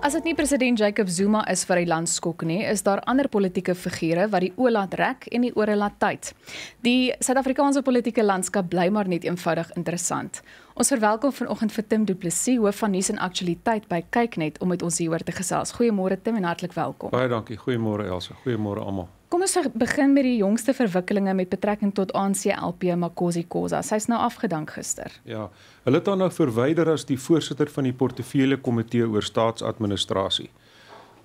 As dit nie president Jacob Zuma is wat hy land skok nie, is daar ander politieke figure wat die Oland rek en die Orela tyd. Die Suid-Afrikaanse politieke landskap bly maar net eenvoudig interessant. Ons verwelkom vanoggend vir Tim Du Plessis, hoof van nuus en aktualiteit by Kyknet om met ons hieroor te gesels. Goeiemôre Tim en hartlik welkom. Baie dankie. Goeiemôre Elsa. Goeiemôre almal. Kom ons begin met die jongste verwikkelinge met betrekking tot ANCLP Makosi Kosa. Sy's nou afgedank gister. Ja. Hulle het haar nou verwyder as die voorsitter van die portefeulje komitee oor staatsadministrasie.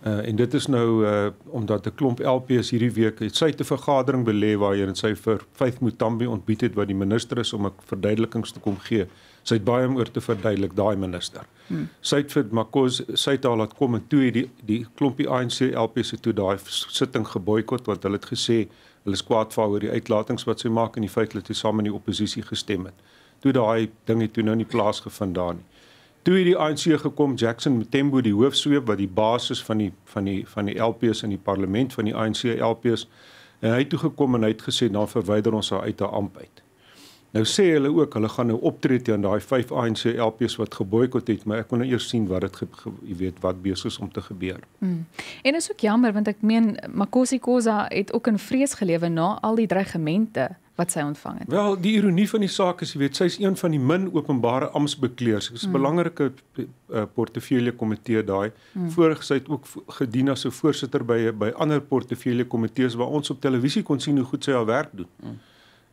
Uh, en dit is nou uh, omdat 'n klomp LPs hierdie week het syte vergadering belê waarheen sy vir vyf Mutambi ontbied het wat die minister is om 'n verduidelikings te kom gee. Sy het baie om oor te verduidelik daai minister. Hmm. Sy het vir Makos sy taal laat kom en toe die die klompie ANC LPs het toe daai sitting geboikot want hulle het gesê hulle is kwaad vir oor die uitlatings wat sy maak en die feit hulle toe saam in die oppositie gestem het. Toe daai ding het toe nou nie plaasgevind daar nie toe hierdie ANC gekom Jackson Mthembu die hoofsweep wat die basis van die van die van die LPs in die parlement van die ANC LPs en hy het toe gekom en hy het gesê dan nou verwyder ons haar uit haar amp uit. Nou sê hulle ook hulle gaan nou optree teen daai 5 ANC LPs wat geboikot het, maar ek wil nou eers sien wat dit jy weet wat besig is om te gebeur. Mm. En dit is ook jammer want ek meen Makosi Kosa het ook in vrees gelewe na al die dreigemente wat sy ontvang het. Wel, die ironie van die saak is, jy weet, sy is een van die min openbare amptbekleers. Dit is 'n mm. belangrike eh, portefeulje komitee daai. Mm. Voorheen sy het ook gedien as 'n voorsitter by by ander portefeulje komitees waar ons op televisie kon sien hoe goed sy haar werk doen. Mm.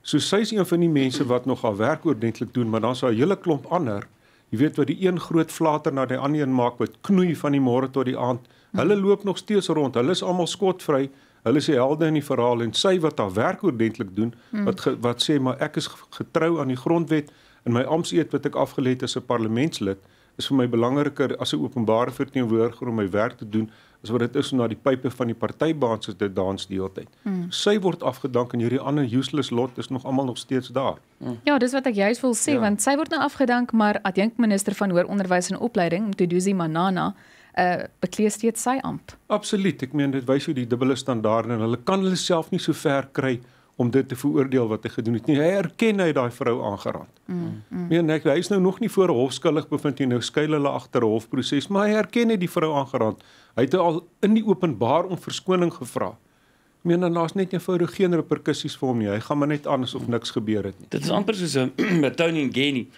So sy is een van die mense wat nog haar werk ordentlik doen, maar dan is daar 'n hele klomp ander, jy weet, wat die een groot flater na die ander een maak wat knoei van die môre tot die aand. Mm. Hulle loop nog steeds rond. Hulle is almal skotvry. Hulle is die helde in die verhaal en sy wat haar werk oordentlik doen, hmm. wat ge, wat sê maar ek is getrou aan die grondwet en my amptseed wat ek afgelê het as 'n parlementslid is vir my belangriker as 'n openbare verteenwoordiger om my werk te doen as wat dit is om na die pype van die partybaan soos dit dans deeltyd. Hmm. Sy word afgedank en hierdie ander useless lot is nog almal nog steeds daar. Hmm. Ja, dis wat ek juist wil sê ja. want sy word nou afgedank maar adjunkminister van hoër onderwys en opleiding Mthuduzi Manana uh, eh, beklee steeds sy amp. Absoluut. Ek meen dit wys hoe die dubbele standaarde en hulle kan hulle self nie so ver kry om dit te veroordeel wat hy gedoen het nie. Hy erken hy daai vrou aangeraak. Mm, mm. mm. Meen hy is nou nog nie voor hof skuldig bevind nie. Nou skuil hulle agter hofproses, maar hy erken hy die vrou aangeraak. Hy het al in die openbaar om verskoning gevra. Meen dan daar's net eenvoudig geen reperkusies vir hom nie. Hy gaan maar net aan asof niks gebeur het nie. Dit is amper soos 'n Tony en Genie.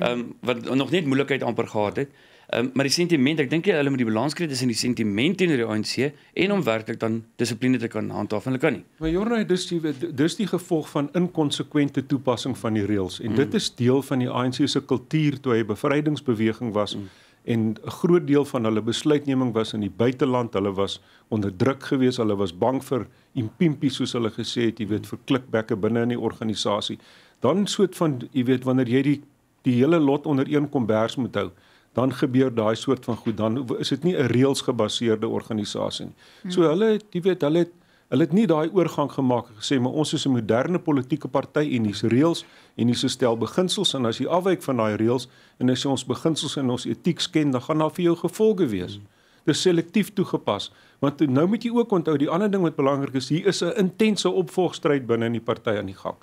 Ehm um, wat nog net moeilikheid amper gehad het. Um, maar die sentiment, ek dink jy hulle met die balans kry tussen die sentiment teenoor die ANC en om werklik dan dissipline te kan handhaaf en hulle kan nie. Maar Jorna, nee, dis die dis die gevolg van inkonsekwente toepassing van die reëls en mm. dit is deel van die ANC se kultuur toe hy bevrydingsbeweging was mm. en 'n groot deel van hulle besluitneming was in die buiteland. Hulle was onder druk gewees, hulle was bang vir impimpi soos hulle gesê het, jy weet, vir klikbekke binne in die organisasie. Dan soort van, jy weet, wanneer jy die die hele lot onder een kombers moet hou dan gebeur daai soort van goed dan is dit nie 'n reëls gebaseerde organisasie nie. So hmm. hulle het jy weet hulle het hulle het nie daai oorgang gemaak gesê maar ons is 'n moderne politieke party en hier's reëls en hier's 'n stel beginsels en as jy afwyk van daai reëls en as jy ons beginsels en ons etiek sken dan gaan daar vir jou gevolge wees. Hmm. Dis selektief toegepas want nou moet jy ook onthou die ander ding wat belangrik is hier is 'n intense opvolgstryd binne in die party aan die gang.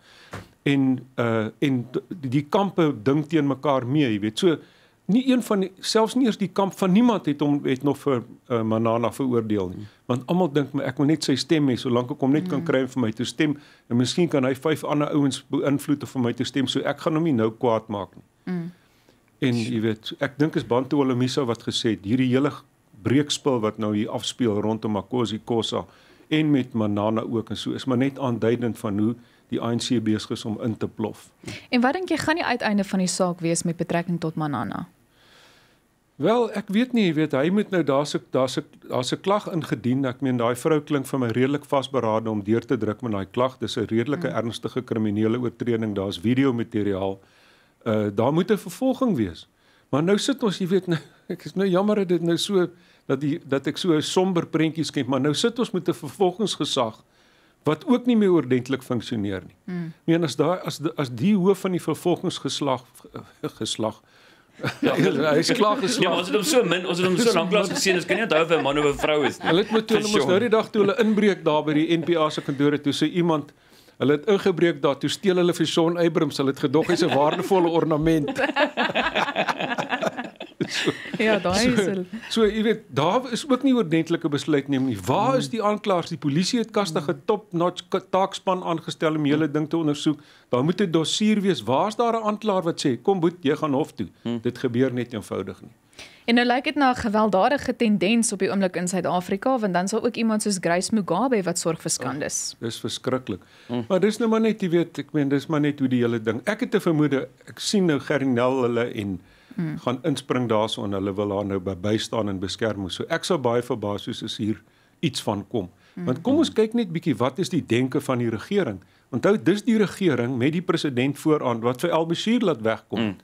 En uh en die kampe dink teen mekaar mee, jy weet. So nie een van die, selfs nie eens die kamp van niemand het hom het nog vir uh, Manana veroordeel nie. Want almal dink my ek moet net sy stem hê solank ek hom net kan mm. kry vir my te stem en miskien kan hy vyf ander ouens beïnvloed om vir my te stem so ek gaan hom nie nou kwaad maak nie. Mm. En jy weet ek dink is Bantu Olomisa wat gesê het hierdie hele breekspil wat nou hier afspeel rondom Makosi Kosa en met Manana ook en so is maar net aanduidend van hoe die ANC besig is om in te plof. En wat dink jy gaan die uiteinde van die saak wees met betrekking tot Manana? Wel, ek weet nie, jy weet, hy moet nou daar's 'n daar's 'n daar's 'n klag ingedien. Ek meen daai vrou klink vir my redelik vasberade om deur te druk met daai klag. Dis 'n redelike hmm. ernstige kriminele oortreding. Daar's videomateriaal. Uh daar moet 'n vervolging wees. Maar nou sit ons, jy weet, nou, ek is nou jammer dit nou so dat die dat ek so 'n somber prentjie skep, maar nou sit ons met 'n vervolgingsgesag wat ook nie meer oordentlik funksioneer nie. Hmm. Meen as daai as as die hoof van die vervolgingsgeslag geslag, geslag Ja, hy is klaar geslaap. Ja, maar ons het hom so min, ons het hom so lank klaar gesien, ons kan nie onthou of hy 'n man of 'n vrou is nie. Hulle het moet toe hulle mos nou die dag toe hulle inbreek daar by die NPA se kantoor toe sê iemand hulle het ingebreek daar toe steel hulle vir Son Eybrims, hulle het gedog hy se waardevolle ornament. so, ja, daai is hulle. So, jy weet, daar is ook nie oordentlike besluit neem nie. Waar mm. is die aanklaers? Die polisie het kastige mm. top-notch taakspan aangestel om hele mm. ding te ondersoek. Daar moet 'n dossier wees. Waar is daar 'n aanklaer wat sê, "Kom boet, jy gaan hof toe." Mm. Dit gebeur net eenvoudig nie. En nou lyk dit na 'n gewelddadige tendens op die oomblik in Suid-Afrika, want dan sal ook iemand soos Grace Mugabe wat sorg vir skandes. Oh, dis verskriklik. Mm. Maar dis nou maar net, jy weet, ek meen, dis maar net hoe die hele ding. Ek het 'n vermoede, ek sien nou Gerinel hulle en hmm. gaan inspring daarsoon hulle wil haar nou by bystaan en beskerm so ek sou baie verbaas hoe sies hier iets van kom hmm. want kom ons kyk net bietjie wat is die denke van die regering onthou dis die regering met die president vooraan wat vir Al-Bashir laat wegkom hmm.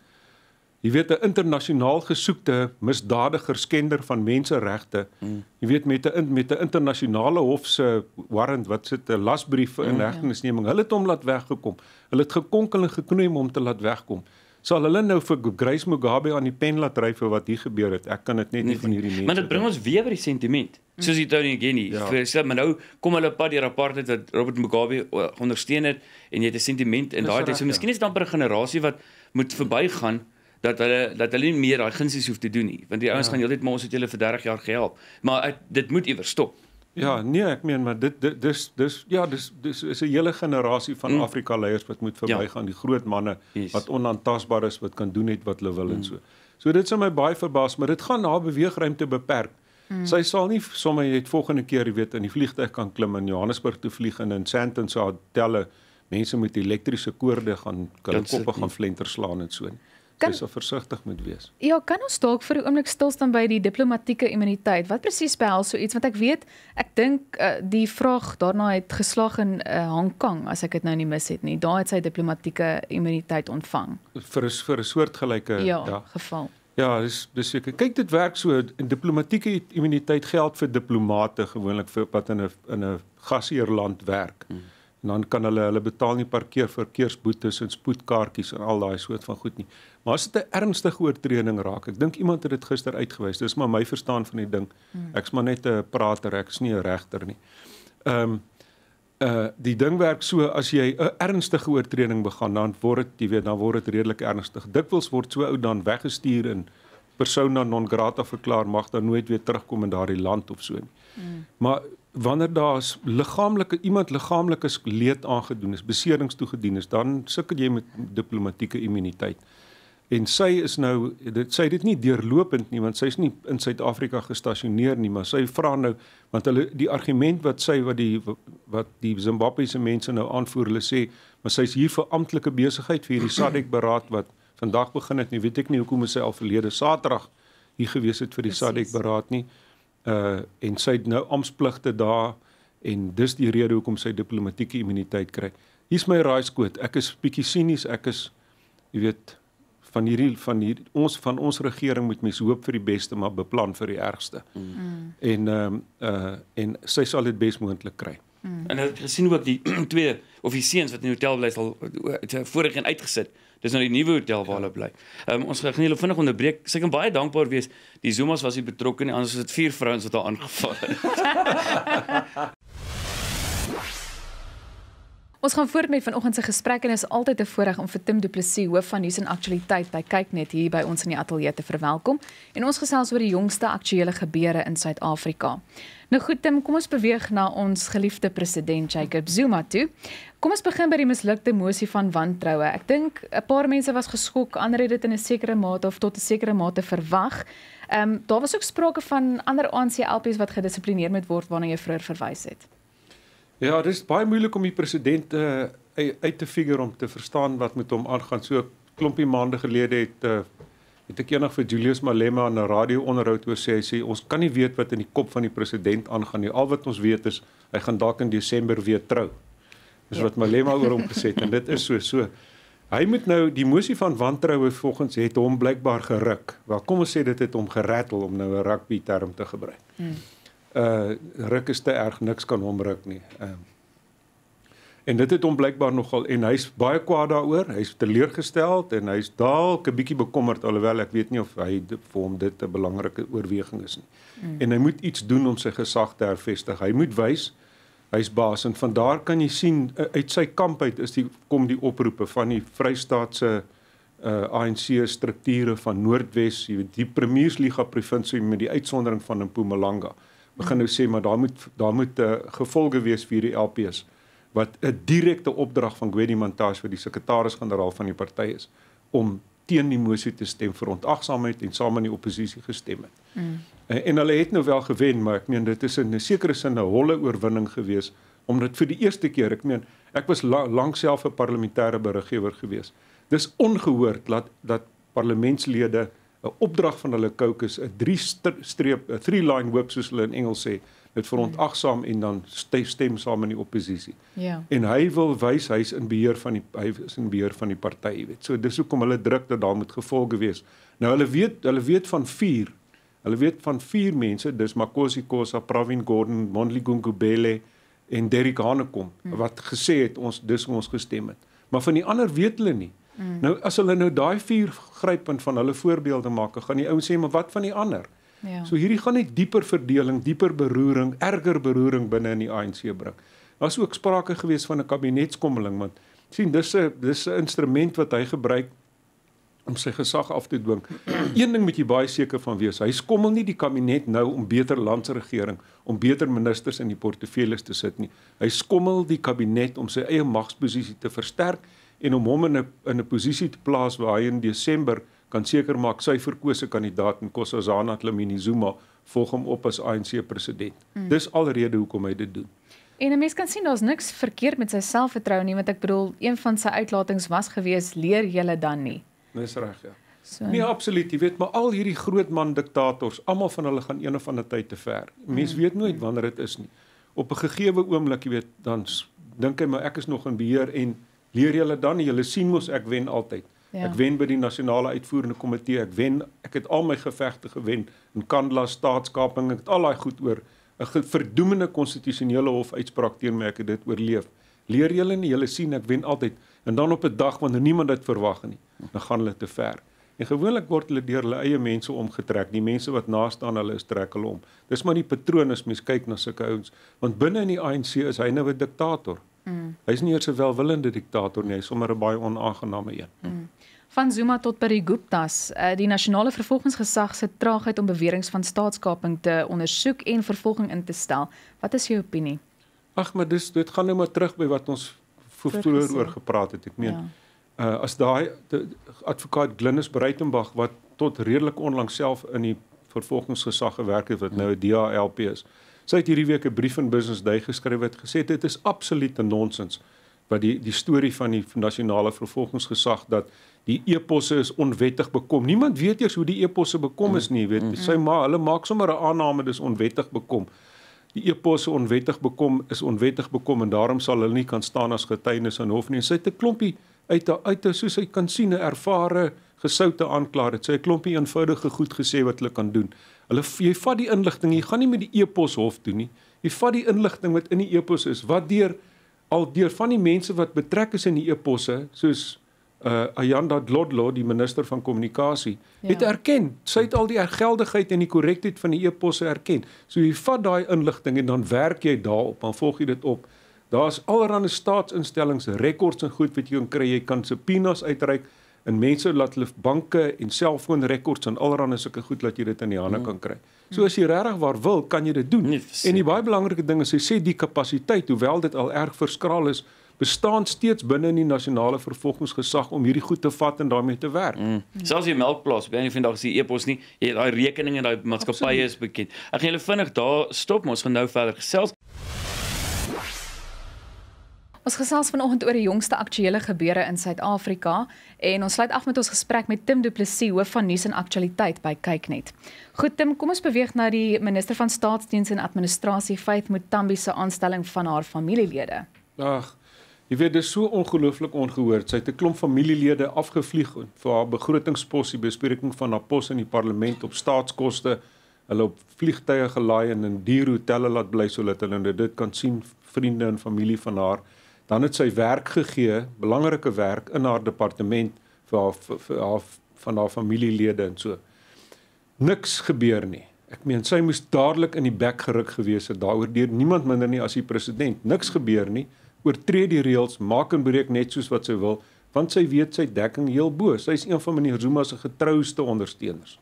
Jy weet 'n internasionaal gesoekte misdadiger skender van menseregte. Hmm. Jy weet met 'n met 'n internasionale hof se warrant wat sit 'n lasbrief vir hmm. inhegtenisneming. Hulle het hom laat weggekom. Hulle het gekonkel en geknoei om te laat wegkom sal hulle nou vir Grace Mugabe aan die pen laat dryf wat hier gebeur het. Ek kan dit net nie nee, van hierdie nee. mense. Maar dit bring ons weer by die sentiment. Soos jy Tony Genie, ja. vir maar nou kom hulle pad deur apartheid wat Robert Mugabe ondersteun het en jy het 'n sentiment en daai tyd so ja. miskien is dit amper 'n generasie wat moet verbygaan dat hulle dat hulle nie meer daai gunsies hoef te doen nie want die ouens ja. gaan heeltyd maar ons het julle vir 30 jaar gehelp maar eh, dit moet iewers stop Ja, nee, ek meen maar dit dis dis ja, dis dis is 'n hele generasie van mm. Afrika leiers wat moet verbygaan, ja. die groot manne yes. wat onaantastbaar is, wat kan doen net wat hulle wil mm. en so. So dit sou my baie verbaas, maar dit gaan haar beweegruimte beperk. Mm. Sy sal nie sommer net volgende keer, jy weet, in die vliegtuig kan klim in Johannesburg toe vlieg en in Sandton se so hotelle mense met elektriese koorde gaan hulle koppe gaan flenter slaan en so nie kan, so versigtig moet wees. Ja, kan ons dalk vir 'n oomblik stil staan by die diplomatieke immuniteit? Wat presies behels so iets? Want ek weet, ek dink uh, die vraag daarna het geslaag in uh, eh, Hong Kong, as ek dit nou nie mis het nie. Daar het sy diplomatieke immuniteit ontvang. Vir vir 'n soortgelyke ja, ja. geval. Ja, dis dis seker. Kyk, dit werk so in diplomatieke immuniteit geld vir diplomate gewoonlik vir wat in 'n in 'n gasheerland werk. Hmm en dan kan hulle hulle betaal nie parkeer verkeersboetes en spoedkaartjies en al daai soort van goed nie. Maar as dit 'n ernstige oortreding raak, ek dink iemand het dit gister uitgewys. Dis maar my verstaan van die ding. Hmm. Ek's maar net 'n prater, ek's nie 'n regter nie. Ehm um, uh die ding werk so as jy 'n ernstige oortreding begaan dan word dit jy weet dan word dit redelik ernstig. Dikwels word so oud dan weggestuur en persona non grata verklaar mag dan nooit weer terugkom in daardie land of so nie. Mm. Maar wanneer daar liggaamlike iemand liggaamlike leed aangedoen is, beserings toegedien is, dan sukkel jy met diplomatieke immuniteit. En sy is nou dit sy dit nie deurlopend nie want sy's nie in Suid-Afrika gestasioneer nie, maar sy vra nou want hulle die argument wat sy wat die wat die Zimbabweëse mense nou aanvoer, hulle sê maar sy's hier vir amptelike besigheid vir hierdie SADC beraad wat vandag begin het. Nie nou weet ek nie hoekom sy al verlede Saterdag hier gewees het vir die SADC beraad nie. Precies uh en sy het nou amptpligte daar en dis die rede hoekom sy diplomatieke immuniteit kry. Hier's my raaiskoot. Ek is bietjie sinies. Ek is jy weet van hierdie van hier ons van ons regering moet mens hoop vir die beste maar beplan vir die ergste. Mm. En ehm uh, uh en sy sal dit besmoontlik kry. Mm. En ek sien ook die twee offisiëns wat in die hotel bly sal voorheen uitgesit. Dis nou die nuwe hotel waar ja. hulle ja. bly. Ehm um, ons gaan hulle vinnig onderbreek. Sy kan baie dankbaar wees. Die Zumas was nie betrokke nie, anders was dit vier vrouens wat daar aangeval het. Ons gaan voort met vanoggend se gesprek en is altyd 'n voorreg om vir Tim Du Plessis hoof van Nuus en Aktualiteit by kyk net hier by ons in die ateljee te verwelkom en ons gesels oor die jongste aktuële gebeure in Suid-Afrika. Nou goed Tim, kom ons beweeg na ons geliefde president Jacob Zuma toe. Kom ons begin by die mislukte mosie van wantroue. Ek dink 'n paar mense was geskok, ander het dit in 'n sekere mate of tot 'n sekere mate verwag. Ehm um, daar was ook sprake van ander ANC LPs wat gedissiplineer moet word waarna jy vroeër verwys het. Ja, dit is baie moeilik om die president uh, uit te figure om te verstaan wat met hom aangaan. So klompie maande gelede het uh, het ek eendag vir Julius Malema 'n radio-onderhoud oor sê hy sê ons kan nie weet wat in die kop van die president aangaan nie. Al wat ons weet is hy gaan dalk in Desember weer trou. Dis ja. wat Malema oor hom gesê het en dit is so so. Hy moet nou die mosie van wantroue volgens het hom blykbaar geruk. Waar kom ons sê dit het hom gerattle om nou 'n rugby term te gebruik. Hmm uh ruk is te erg, niks kan hom ruk nie. Ehm uh, En dit het hom blykbaar nogal en hy's baie kwaad daaroor. Hy's teleurgestel en hy's dalk 'n bietjie bekommerd alhoewel ek weet nie of hy vir hom dit 'n belangrike oorweging is nie. Mm. En hy moet iets doen om sy gesag te hervestig. Hy moet wys hy's baas en van daar kan jy sien uh, uit sy kamp uit is die kom die oproepe van die Vrystaatse uh eh, ANC strukture van Noordwes, jy weet die Premiersliga provinsie met die uitsondering van Mpumalanga. Uh begin nou sê maar daar moet daar moet 'n uh, eh, gevolge wees vir die LPs wat 'n direkte opdrag van Gwedi Montas vir die sekretaris-generaal van die party is om teen die mosie te stem vir ontagsaamheid en saam met die oppositie gestem het. Mm. En, eh, en hulle het nou wel gewen, maar ek meen dit is in 'n sekere sin 'n holle oorwinning gewees omdat vir die eerste keer, ek meen, ek was la lank self 'n parlementêre beriggewer gewees. Dis ongehoord dat dat parlementslede 'n opdrag van hulle caucus 'n drie streep 'n three line whip soos hulle in Engels sê dit verontagsaam hmm. en dan stem saam in die oppositie. Ja. En hy wil wys hy's in beheer van die hy is in beheer van die party, jy weet. So dis hoekom hulle druk dat daar moet gevolge wees. Nou hulle weet hulle weet van 4. Hulle weet van 4 mense, dis Makosi Kosa, Pravin Gordhan, Monli Gungubele en Derek Hanekom hmm. wat gesê het ons dis ons gestem het. Maar van die ander weet hulle nie. Mm. Nou as hulle nou daai vier gryp en van hulle voorbeelde maak, gaan die ouens sê maar wat van die ander? Ja. So hierdie gaan net dieper verdeling, dieper beroering, erger beroering binne in die ANC bring. Daar's ook sprake gewees van 'n kabinetskommeling want sien dis 'n dis 'n instrument wat hy gebruik om sy gesag af te dwing. Een ding moet jy baie seker van wees, hy skommel nie die kabinet nou om beter landsregering, om beter ministers in die portefeuilles te sit nie. Hy skommel die kabinet om sy eie magsposisie te versterk en om hom in 'n in 'n posisie te plaas waar hy in Desember kan seker maak sy verkose kandidaat in Kossazana Dlamini Zuma volg hom op as ANC president. Mm. Dis alreede hoekom hy dit doen. En 'n mens kan sien daar's niks verkeerd met sy selfvertroue nie, want ek bedoel een van sy uitlatings was gewees leer julle dan nie. Dis reg, ja. So. Nee, absoluut, jy weet, maar al hierdie groot man diktators, almal van hulle gaan een of ander tyd te ver. Mens mm. weet nooit wanneer dit is nie. Op 'n gegeewe oomblik, jy weet, dan dink hy maar ek is nog in beheer en leer julle dan julle sien mos ek wen altyd. Ja. Ek wen by die nasionale uitvoerende komitee, ek wen, ek het al my gevegte gewen in Kandla staatskaping, ek het al daai goed oor 'n verdoemende konstitusionele hof uitspraak teen my, ek het dit oorleef. Leer julle nie julle sien ek wen altyd en dan op 'n dag wanneer niemand dit verwag nie, dan gaan hulle te ver. En gewoonlik word hulle deur hulle eie mense omgetrek, die mense wat naaste aan hulle is trek hulle om. Dis maar die patroon as mens kyk na sulke ouens, want binne in die ANC is hy nou 'n diktator. Mm. Hy is nie eers 'n welwillende diktator nie, hy is sommer 'n baie onaangename een. Mm. Van Zuma tot by die Guptas, eh, die nasionale vervolgingsgesag se traagheid om beweringe van staatskaping te ondersoek en vervolging in te stel. Wat is jou opinie? Ag, maar dis dit gaan nou maar terug by wat ons vroeër oor gepraat het. Ek meen, ja. uh, as daai advokaat Glinus Breitenberg wat tot redelik onlangs self in die vervolgingsgesag gewerk het wat nou 'n DALP is, uh Sy het hierdie week 'n brief in Business Day geskryf wat gesê het dit is absolute nonsens wat die die storie van die nasionale vervolgingsgesag dat die eposse is onwettig bekom. Niemand weet eers hoe die eposse bekom is nie, weet jy. Mm-hmm. Sy maar hulle maak sommer 'n aanname dis onwettig bekom. Die eposse onwettig bekom is onwettig bekom en daarom sal hulle nie kan staan as getuienis aan hof nie. Sy het 'n klompie uit uit soos jy kan sien 'n ervare gesoute aanklaar het. So 'n klompie eenvoudige goed gesê wat hulle kan doen. Hulle jy vat die inligting, jy gaan nie met die epos hof doen nie. Jy vat die inligting wat in die epos is, wat deur al deur van die mense wat betrek is in die eposse, soos uh Ayanda Dlodlo, die minister van kommunikasie, ja. het erken. Sy het al die geldigheid en die korrektheid van die eposse erken. So jy vat daai inligting en dan werk jy daarop, dan volg jy dit op. Daar's allerlei staatsinstellings, rekords en goed wat jy kan kry. Jy kan subpoenas uitreik en mense laat hulle banke en selfoonrekords en allerlei sulke goed dat jy dit in die hande mm. kan kry. So as jy regtig waar wil, kan jy dit doen. Nee, en die baie belangrike ding is hy sê die kapasiteit, hoewel dit al erg verskraal is, bestaan steeds binne in die nasionale vervolgingsgesag om hierdie goed te vat en daarmee te werk. Mm. Selfs die melkplaas, by enige vandag is die epos nie, jy daai rekeninge en daai maatskappye is bekend. Ek gaan julle vinnig daar stop, ons gaan nou verder gesels. Ons gesels vanoggend oor die jongste aktuële gebeure in Suid-Afrika en ons sluit af met ons gesprek met Tim Du Plessis hoof van nuus en aktualiteit by Kyknet. Goed Tim, kom ons beweeg na die minister van staatsdienste en administrasie Faith Mutambi se aanstelling van haar familielede. Ag, jy weet dit is so ongelooflik ongehoord. Sy het 'n klomp familielede afgevlieg vir haar begrotingspos, die bespreking van haar pos in die parlement op staatskoste, hulle op vliegtye gelaai en in duur hotelle laat bly sodat hulle dit kan sien vriende en familie van haar dan het sy werk gegee, belangrike werk in haar departement vir haar, vir, vir haar van haar familielede en so. Niks gebeur nie. Ek meen sy moes dadelik in die bek geruk gewees het daaroor deur niemand minder nie as die president. Niks gebeur nie. Oortree die reëls, maak en breek net soos wat sy wil, want sy weet sy dekking heel bo. Sy is een van meneer Zuma se getrouste ondersteuners.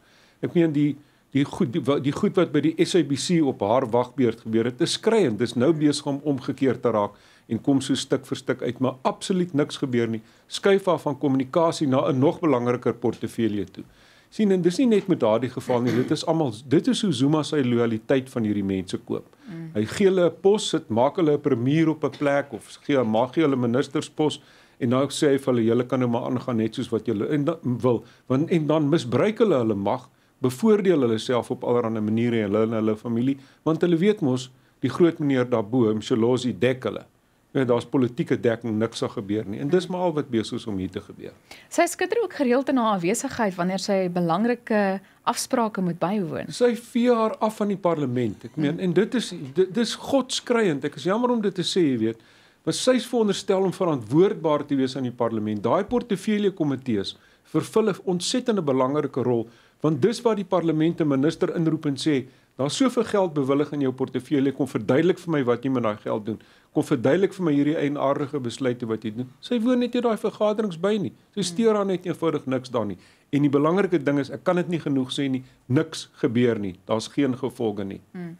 Ek meen die die goed die, die goed wat by die SABC op haar wagbeurt gebeur het, is skriwend. Dis nou besig om omgekeer te raak en kom so stuk vir stuk uit, maar absoluut niks gebeur nie. Skuif af van kommunikasie na 'n nog belangriker portefeulje toe. Sien, en dis nie net met daardie geval nie, dit is almal dit is hoe Zuma sy lojaliteit van hierdie mense koop. Mm. Hy gee hulle 'n pos, sit maak hulle 'n premier op 'n plek of gee hom mag gee hulle ministerspos en nou sê hy vir hulle julle kan nou maar aangaan net soos wat julle wil, want en dan misbruik hulle hulle mag bevoordeel hulle self op allerlei maniere en hulle en hulle familie want hulle weet mos die groot meneer daarbo Mselosi dek hulle. Mm. Nee, daar's politieke dekking niks sal gebeur nie. En dis maar al wat besig is om hier te gebeur. Sy skitter ook gereeld in haar afwesigheid wanneer sy belangrike afsprake moet bywoon. Sy vee haar af van die parlement. Ek meen mm. en dit is dit, dit is godskreiend. Ek is jammer om dit te sê, jy weet, maar sy is veronderstel om verantwoordbaar te wees aan die parlement. Daai portefeulje komitees vervul 'n ontsettende belangrike rol want dis waar die parlement 'n minister inroep en sê Daar's soveel geld bewillig in jou portefeulje, kom verduidelik vir my wat jy met daai geld doen. Kom verduidelik vir my hierdie eienaardige besluite wat jy doen. Sy woon net nie daai vergaderings by nie. Sy steur aan net eenvoudig niks daar nie. En die belangrike ding is, ek kan dit nie genoeg sê nie, niks gebeur nie. Daar's geen gevolge nie. Dan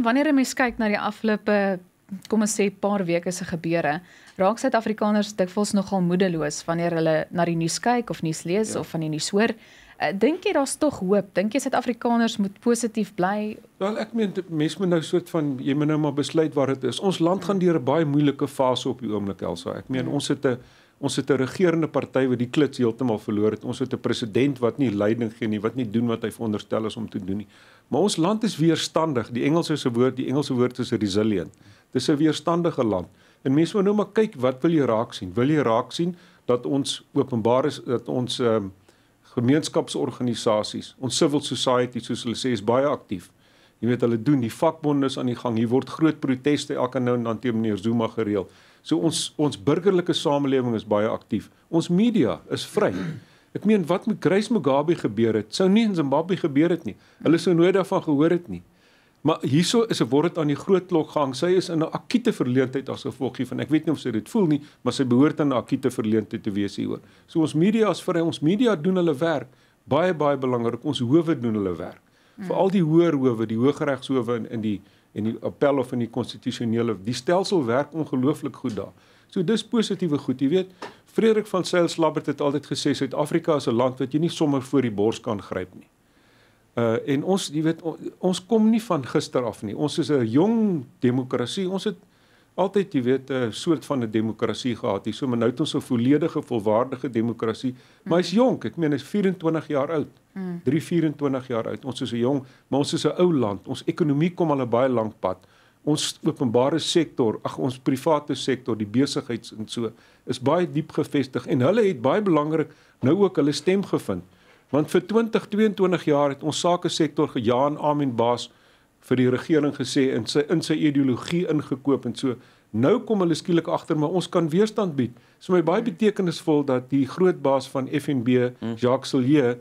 hmm. wanneer 'n mens kyk na die afgelope kom ons sê paar weke se gebeure, raak Suid-Afrikaners dikwels nogal moedeloos wanneer hulle na die nuus kyk of nuus lees ja. of van die nuus hoor. Eh, dink jy daar's tog hoop? Dink jy Suid-Afrikaners moet positief bly? Wel, ek meen mense moet nou soort van jy moet nou maar besluit waar dit is. Ons land gaan deur 'n baie moeilike fase op die oomblik Elsa. Ek meen ja. ons het 'n ons het 'n regerende party wat die klits heeltemal verloor het. Ons het 'n president wat nie leiding gee nie, wat nie doen wat hy veronderstel is om te doen nie. Maar ons land is weerstandig. Die Engelse se woord, die Engelse woord is resilient. Dis 'n weerstandige land. En mense moet nou maar kyk wat wil jy raak sien? Wil jy raak sien dat ons openbaar is dat ons um, gemeenskapsorganisasies, ons civil society soos hulle sê is baie aktief. Jy weet hulle doen die vakbonde is aan die gang. Hier word groot proteste elke nou en dan teen meneer Zuma gereël. So ons ons burgerlike samelewing is baie aktief. Ons media is vry. Ek meen wat met Grace Mugabe gebeur het, sou nie in Zimbabwe gebeur het nie. Hulle sou nooit daarvan gehoor het nie. Maar hierso is 'n word aan die groot klok gehang. Sy is in 'n akute verleentheid as gevolg hiervan. Ek weet nie of sy dit voel nie, maar sy behoort aan 'n akute verleentheid te wees hieroor. So ons media's vir ons media doen hulle werk baie baie belangrik. Ons howe doen hulle werk. Mm. Veral die hoër howe, die Hooggeregshowe in in die en die appel of in die konstitusionele die stelsel werk ongelooflik goed daar. So dis positiewe goed, jy weet. Frederik van Sail Slabbert het altyd gesê Suid-Afrika is 'n land wat jy nie sommer voor die bors kan gryp nie. Uh en ons jy weet ons kom nie van gister af nie. Ons is 'n jong demokrasie. Ons het altyd jy weet 'n soort van 'n demokrasie gehad hier. So maar nou het ons 'n volledige volwaardige demokrasie. Maar mm. hy's jonk. Ek meen hy's 24 jaar oud. 324 mm. jaar oud. Ons is 'n jong, maar ons is 'n ou land. Ons ekonomie kom al 'n baie lank pad. Ons openbare sektor, ag ons private sektor, die besigheids en so is baie diep gevestig en hulle het baie belangrik nou ook hulle stem gevind. Mm. Want vir 2022 jaar het ons sake sektor gejaan amen baas vir die regering gesê in sy in sy ideologie ingekoop en so nou kom hulle skielik agter maar ons kan weerstand bied. Dit so is my baie betekenisvol dat die groot baas van FNB, hmm. Jacques Cilie,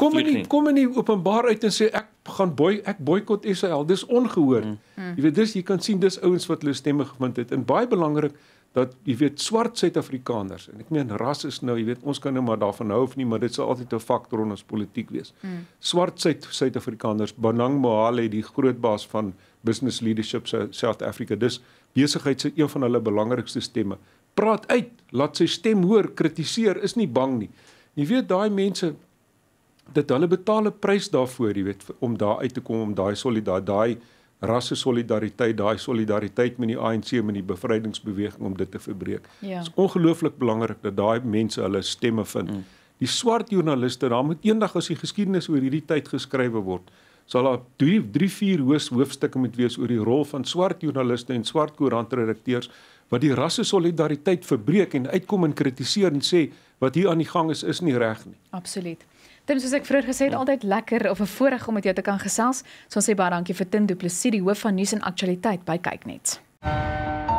kom in die, kom in openbaar uit en sê ek gaan boy ek boikot Israel. Dis ongehoord. Mm. Jy weet dis jy kan sien dis ouens wat hulle stemme gewind het en baie belangrik dat jy weet swart Suid-Afrikaners en ek meen ras is nou, jy weet ons kan nou maar daarvan hou of nie, maar dit sal altyd 'n faktor in ons politiek wees. Mm. Swart Suid-Afrikaners, -Suid Banang Mohale, die groot baas van Business Leadership South Africa, dis besigheid se een van hulle belangrikste stemme. Praat uit, laat sy stem hoor, kritiseer, is nie bang nie. Jy weet daai mense dat hulle betaal 'n prys daarvoor, jy weet, om daar uit te kom, om daai solidariteit, daai rassesolidariteit, daai solidariteit met die ANC en met die bevrydingsbeweging om dit te verbreek. Ja. Dit ja. is ongelooflik belangrik dat daai mense hulle stemme vind. Mm. Die swart joernaliste, daar moet eendag as die geskiedenis oor hierdie tyd geskrywe word, sal daar 3 3 4 hoofs hoofstukke moet wees oor die rol van swart joernaliste en swart koerantredakteurs wat die rassesolidariteit verbreek en uitkom en kritiseer en sê wat hier aan die gang is is nie reg nie. Absoluut. Tim, soos ek vroeër gesê het, altyd lekker of 'n voorreg om met jou te kan gesels. So ons sê baie dankie vir Tim Du Plessis, die hoof van nuus en aktualiteit by Kyknet. Ja.